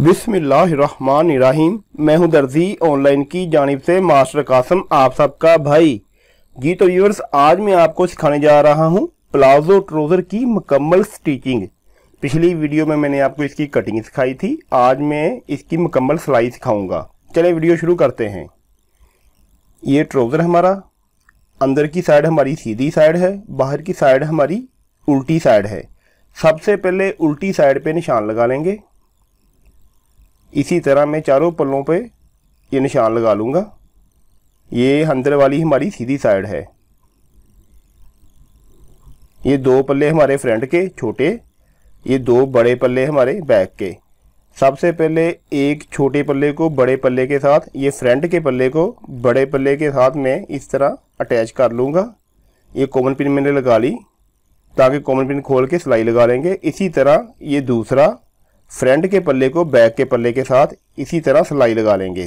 बिसमीम मैं हूं दर्जी ऑनलाइन की जानब से मास्टर कासम आप सबका भाई जी तो व्यूवर्स आज मैं आपको सिखाने जा रहा हूं प्लाजो ट्रोज़र की मुकम्मल स्टिचिंग पिछली वीडियो में मैंने आपको इसकी कटिंग सिखाई थी आज मैं इसकी मुकम्मल सिलाई सिखाऊंगा चले वीडियो शुरू करते हैं ये ट्रोज़र हमारा अंदर की साइड हमारी सीधी साइड है बाहर की साइड हमारी उल्टी साइड है सबसे पहले उल्टी साइड पे निशान लगा लेंगे इसी तरह मैं चारों पल्लों पे ये निशान लगा लूँगा ये अंदर वाली हमारी सीधी साइड है ये दो पल्ले हमारे फ्रंट के छोटे ये दो बड़े पल्ले हमारे बैक के सबसे पहले एक छोटे पल्ले को बड़े पल्ले के साथ ये फ्रंट के पल्ले को बड़े पल्ले के साथ मैं इस तरह अटैच कर लूँगा ये कॉमन पिन मैंने लगा ली ताकि कॉमन पिन खोल के सिलाई लगा लेंगे इसी तरह ये दूसरा फ्रंट के पल्ले को बैक के पल्ले के साथ इसी तरह सिलाई लगा लेंगे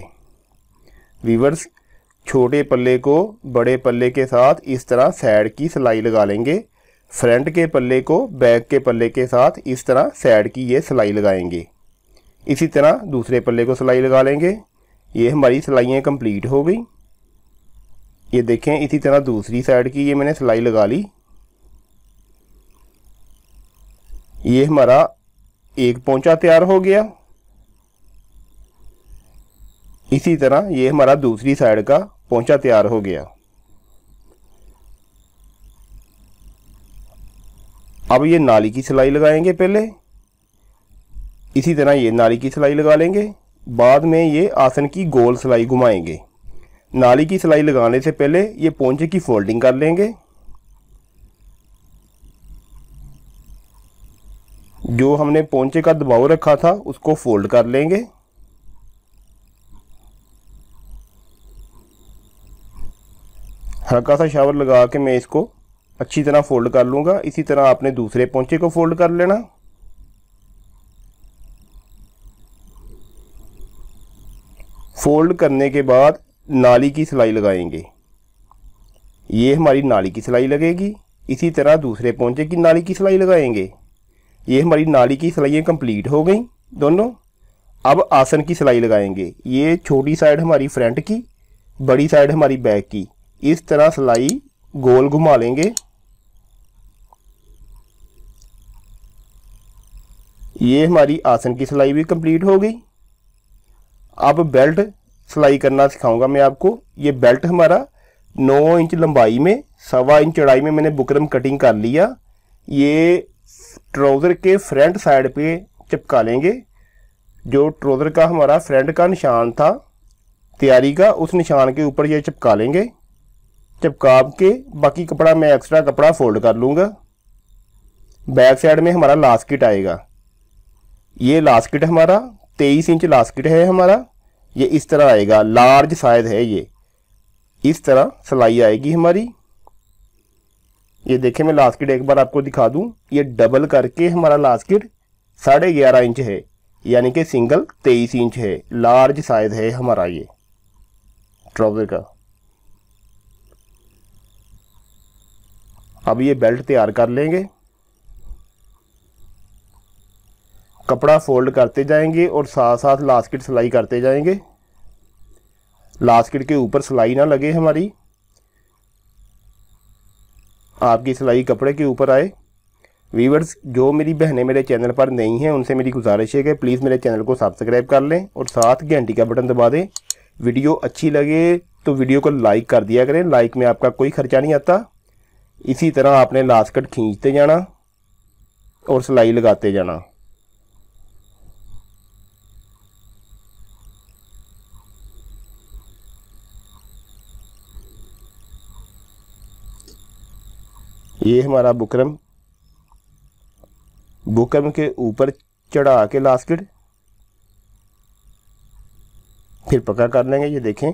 वीवर्स छोटे पल्ले को बड़े पल्ले के साथ इस तरह साइड की सिलाई लगा लेंगे फ्रंट के पल्ले को बैक के पल्ले के साथ इस तरह साइड की ये सिलाई लगाएंगे इसी तरह दूसरे पल्ले को सिलाई लगा लेंगे ये हमारी सिलाइयाँ कंप्लीट हो गई ये देखें इसी तरह दूसरी साइड की ये मैंने सिलाई लगा ली ये हमारा एक पोंचा तैयार हो गया इसी तरह ये हमारा दूसरी साइड का पोंचा तैयार हो गया अब ये नाली की सिलाई लगाएंगे पहले इसी तरह ये नाली की सिलाई लगा लेंगे बाद में ये आसन की गोल सिलाई घुमाएंगे नाली की सिलाई लगाने से पहले ये पोंचे की फोल्डिंग कर लेंगे जो हमने पोंचे का दबाव रखा था उसको फोल्ड कर लेंगे हल्का सा शावर लगा के मैं इसको अच्छी तरह फोल्ड कर लूँगा इसी तरह आपने दूसरे पोंचे को फोल्ड कर लेना फोल्ड करने के बाद नाली की सिलाई लगाएंगे ये हमारी नाली की सिलाई लगेगी इसी तरह दूसरे पोंचे की नाली की सिलाई लगाएंगे ये हमारी नाली की सिलाइयाँ कंप्लीट हो गई दोनों अब आसन की सिलाई लगाएंगे ये छोटी साइड हमारी फ्रंट की बड़ी साइड हमारी बैक की इस तरह सिलाई गोल घुमा लेंगे ये हमारी आसन की सिलाई भी कंप्लीट हो गई अब बेल्ट सिलाई करना सिखाऊंगा मैं आपको ये बेल्ट हमारा 9 इंच लंबाई में सवा इंच चौड़ाई में मैंने बुकरम कटिंग कर लिया ये ट्राउज़र के फ्रंट साइड पे चिपका लेंगे जो ट्राउज़र का हमारा फ्रंट का निशान था तैयारी का उस निशान के ऊपर ये चिपका लेंगे चिपका के बाकी कपड़ा मैं एक्स्ट्रा कपड़ा फोल्ड कर लूँगा बैक साइड में हमारा लास्किट आएगा ये लास्किट हमारा तेईस इंच लास्किट है हमारा ये इस तरह आएगा लार्ज साइज़ है ये इस तरह सिलाई आएगी हमारी ये देखें मैं लास्ट किट एक बार आपको दिखा दूं ये डबल करके हमारा लास्ट किट साढ़े ग्यारह इंच है यानी कि सिंगल तेईस इंच है लार्ज साइज है हमारा ये ट्राउज़र का अब ये बेल्ट तैयार कर लेंगे कपड़ा फोल्ड करते जाएंगे और साथ साथ लास्किट सिलाई करते जाएंगे लास्किट के ऊपर सिलाई ना लगे हमारी आपकी सिलाई कपड़े के ऊपर आए वीवर्स जो मेरी बहनें मेरे चैनल पर नहीं हैं उनसे मेरी गुजारिश है कि प्लीज़ मेरे चैनल को सब्सक्राइब कर लें और साथ घंटी का बटन दबा दें वीडियो अच्छी लगे तो वीडियो को लाइक कर दिया करें लाइक में आपका कोई खर्चा नहीं आता इसी तरह आपने लास्ट कट खींचते जाना और सिलाई लगाते जाना ये हमारा बुकरम बुकरम के ऊपर चढ़ा के लास्किट फिर पक्का कर लेंगे ये देखें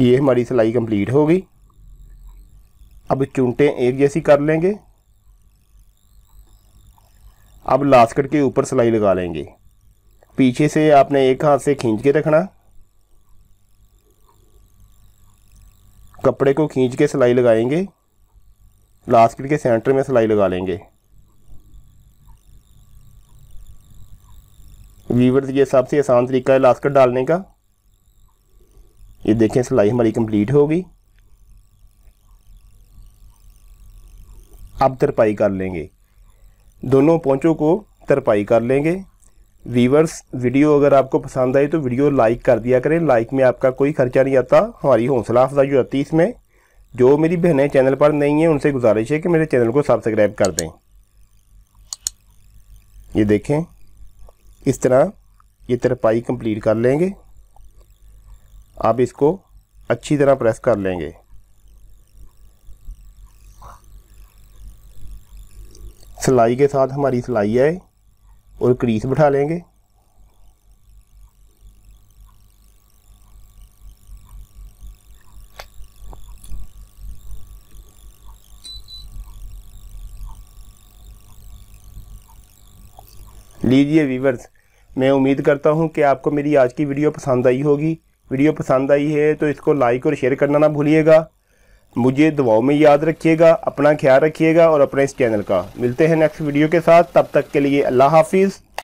ये हमारी सिलाई कंप्लीट हो गई अब चूंटें एक जैसी कर लेंगे अब लास्कट के ऊपर सिलाई लगा लेंगे पीछे से आपने एक हाथ से खींच के रखना कपड़े को खींच के सिलाई लगाएंगे लास्कट के सेंटर में सिलाई लगा लेंगे वीवर्स ये सबसे आसान तरीका है लास्कट डालने का ये देखें सिलाई हमारी कंप्लीट होगी अब तरपाई कर लेंगे दोनों पहुँचों को तरपाई कर लेंगे वीवर्स वीडियो अगर आपको पसंद आई तो वीडियो लाइक कर दिया करें लाइक में आपका कोई खर्चा नहीं आता हमारी हौसला अफजाई होती है इसमें जो मेरी बहनें चैनल पर नहीं हैं उनसे गुजारिश है कि मेरे चैनल को सब्सक्राइब कर दें ये देखें इस तरह ये तरपाई कंप्लीट कर लेंगे आप इसको अच्छी तरह प्रेस कर लेंगे सिलाई के साथ हमारी सिलाई आए और क्रीस बिठा लेंगे लीजिए वीवर्स मैं उम्मीद करता हूं कि आपको मेरी आज की वीडियो पसंद आई होगी वीडियो पसंद आई है तो इसको लाइक और शेयर करना ना भूलिएगा मुझे दवाओं में याद रखिएगा अपना ख्याल रखिएगा और अपने इस चैनल का मिलते हैं नेक्स्ट वीडियो के साथ तब तक के लिए अल्लाह हाफिज़